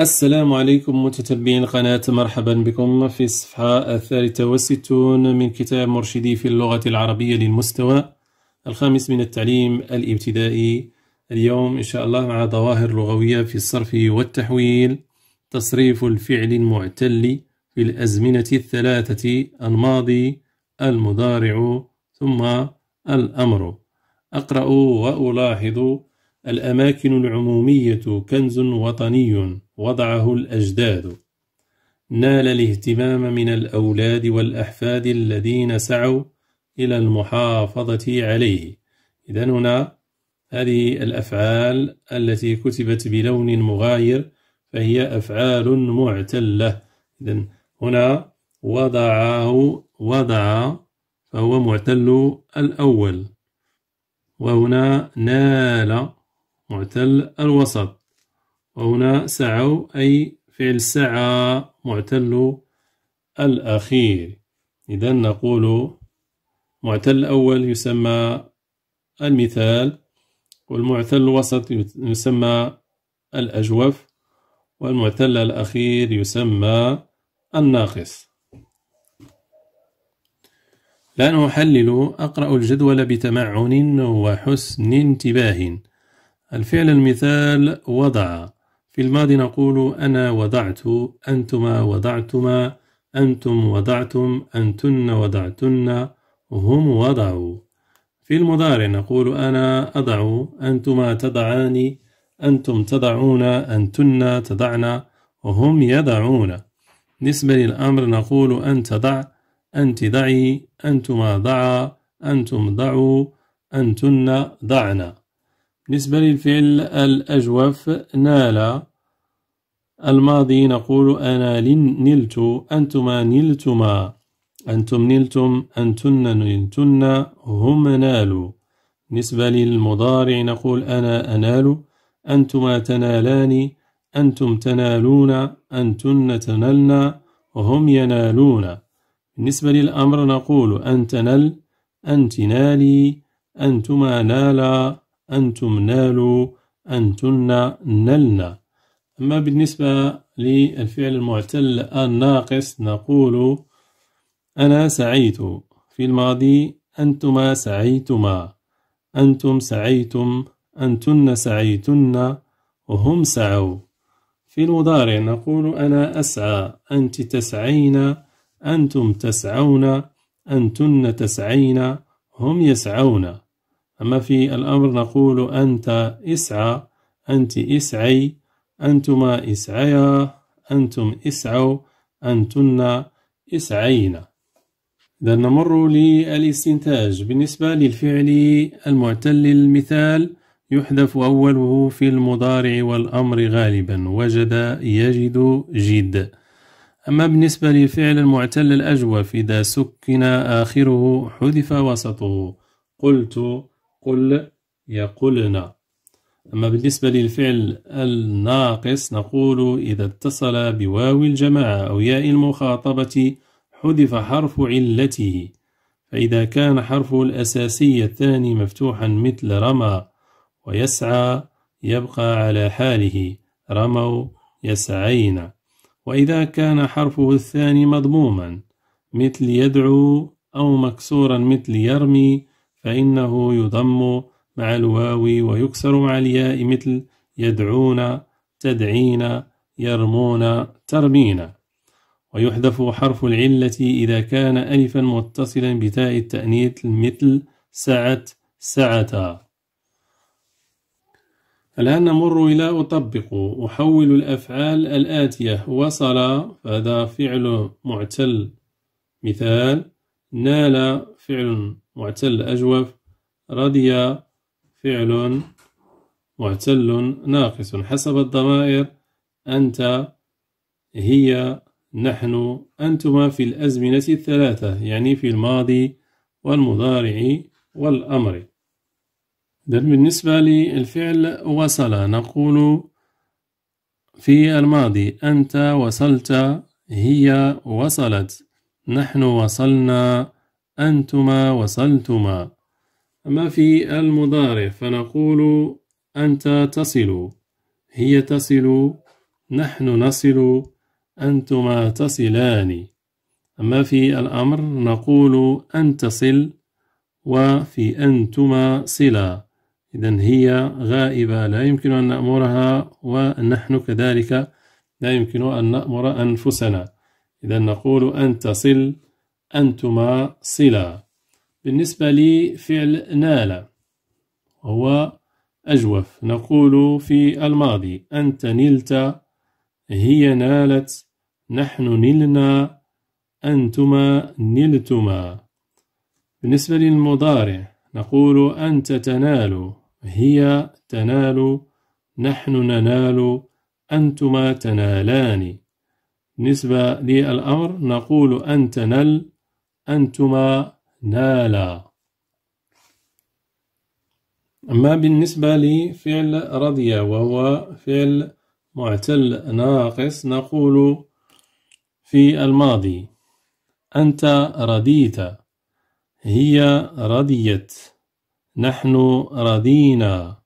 السلام عليكم متتبعين قناة مرحبا بكم في الصفحة الثالثة والستون من كتاب مرشدي في اللغة العربية للمستوى الخامس من التعليم الابتدائي اليوم إن شاء الله مع ظواهر لغوية في الصرف والتحويل تصريف الفعل المعتل في الأزمنة الثلاثة الماضي المضارع ثم الأمر أقرأ وألاحظ الأماكن العمومية كنز وطني وضعه الأجداد نال الاهتمام من الأولاد والأحفاد الذين سعوا إلى المحافظة عليه إذا هنا هذه الأفعال التي كتبت بلون مغاير فهي أفعال معتلة إذا هنا وضعه وضع فهو معتل الأول وهنا نال معتل الوسط وهنا سعوا أي فعل سعى معتل الأخير إذا نقول معتل الأول يسمى المثال والمعتل الوسط يسمى الأجوف والمعتل الأخير يسمى الناقص الآن أحلل أقرأ الجدول بتمعن وحسن انتباه الفعل المثال وضع في الماضي نقول أنا وضعت أنتما وضعتما أنتم وضعتم أنتن وضعتن هم وضعوا في المضارع نقول أنا أضع أنتما تضعان أنتم تضعون أنتن تضعن وهم يضعون بالنسبة للأمر نقول أنت ضع أنت ضعي أنتما ضعا أنتم ضعوا أنتن ضعنا بالنسبة للفعل الأجوف نال الماضي نقول أنا نلت أنتما نلتما أنتم نلتم أنتن نلتن هم نالوا بالنسبة للمضارع نقول أنا أنال أنتما تنالان أنتم تنالون أنتن تنلن هم ينالون بالنسبة للأمر نقول أنت نل أنت نالي أنتما نالا أنتم نالوا أنتن نلنا أما بالنسبة للفعل المعتل الناقص نقول أنا سعيت في الماضي أنتما سعيتما أنتم سعيتم أنتن سعيتن وهم سعوا في المضارع نقول أنا أسعى أنت تسعين أنتم تسعون أنتن تسعين هم يسعون أما في الأمر نقول أنت اسعى أنت اسعي أنتما اسعيا أنتم اسعوا أنتن اسعين إذا نمر للاستنتاج بالنسبة للفعل المعتل المثال يحذف أوله في المضارع والأمر غالبا وجد يجد جد أما بالنسبة للفعل المعتل الأجوف إذا سكن آخره حذف وسطه قلت قل يقولن أما بالنسبة للفعل الناقص نقول إذا اتصل بواو الجماعة أو ياء المخاطبة حذف حرف علته فإذا كان حرف الأساسي الثاني مفتوحا مثل رمى ويسعى يبقى على حاله رموا يسعين وإذا كان حرفه الثاني مضموما مثل يدعو أو مكسورا مثل يرمي فإنه يضم مع الواو ويكسر مع الياء مثل يدعون تدعين يرمون ترمين ويحذف حرف العلة إذا كان ألفا متصلا بتاء التأنيث مثل سعت سعتا الآن نمر إلى أطبق أحول الأفعال الآتية وصل فهذا فعل معتل مثال نال فعل معتل أجوف رضي فعل معتل ناقص حسب الضمائر أنت هي نحن أنتما في الأزمنة الثلاثة يعني في الماضي والمضارع والأمر بالنسبة للفعل وصل نقول في الماضي أنت وصلت هي وصلت نحن وصلنا أنتما وصلتما أما في المضارع فنقول أنت تصل هي تصل نحن نصل أنتما تصلان أما في الأمر نقول أن تصل وفي أنتما صلا إذا هي غائبة لا يمكن أن نأمرها ونحن كذلك لا يمكن أن نأمر أنفسنا إذا نقول أن تصل أنتما صلة بالنسبة لفعل نال هو أجوف نقول في الماضي أنت نلت هي نالت نحن نلنا أنتما نلتما بالنسبة للمضارع نقول أنت تنال هي تنال نحن ننال أنتما تنالان بالنسبة للأمر نقول أنت نل أنتما نالا أما بالنسبة لفعل رضي وهو فعل معتل ناقص نقول في الماضي أنت رضيت هي رضيت نحن رضينا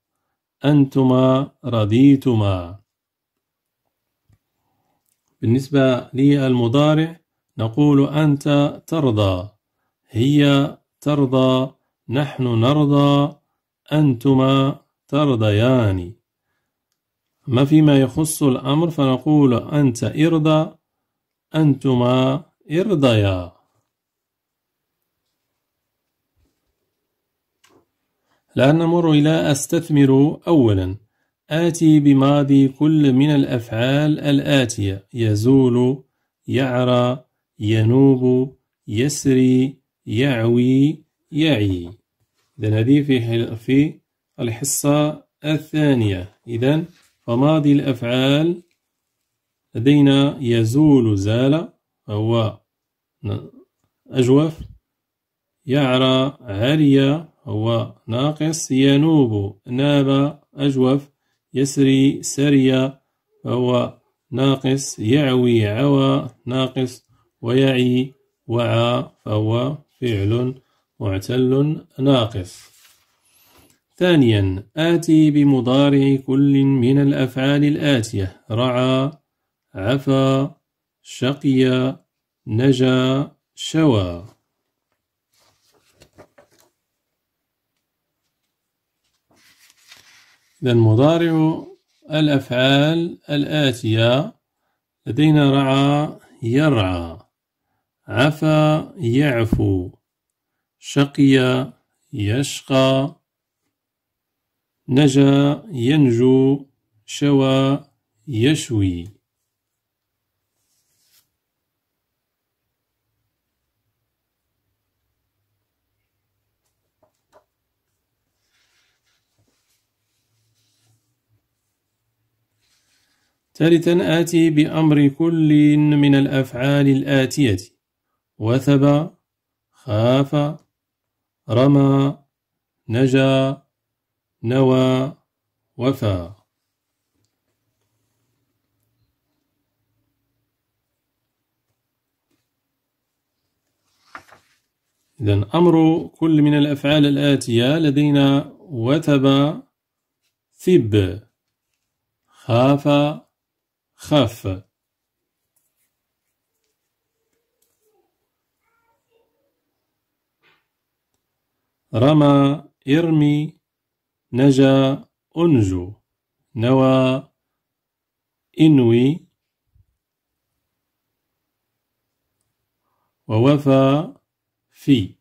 أنتما رضيتما بالنسبة للمضارع نقول أنت ترضى هي ترضى نحن نرضى أنتما ترضيان ما فيما يخص الأمر فنقول أنت ارضى أنتما ارضيا الآن نمر إلى أستثمر أولا آتي بماضي كل من الأفعال الآتية يزول يعرى ينوب يسري يعوي يعي إذا هذه في في الحصة الثانية إذا فماضي الأفعال لدينا يزول زال هو أجوف يعرى عري هو ناقص ينوب ناب أجوف يسري سري هو ناقص يعوي عوى ناقص ويعي وعى فهو فعل معتل ناقص ثانيا آتي بمضارع كل من الأفعال الآتية رعى عفا شقي نجا شوى إذا مضارع الأفعال الآتية لدينا رعى يرعى عفا يعفو شقي يشقى نجا ينجو شوى يشوي ثالثا آتي بأمر كل من الأفعال الآتية وثب خاف رمى نجا نوى وفى إذا أمر كل من الأفعال الآتية لدينا وثب ثب خاف خف رمى ارمي نجا انجو نوى انوي ووفى في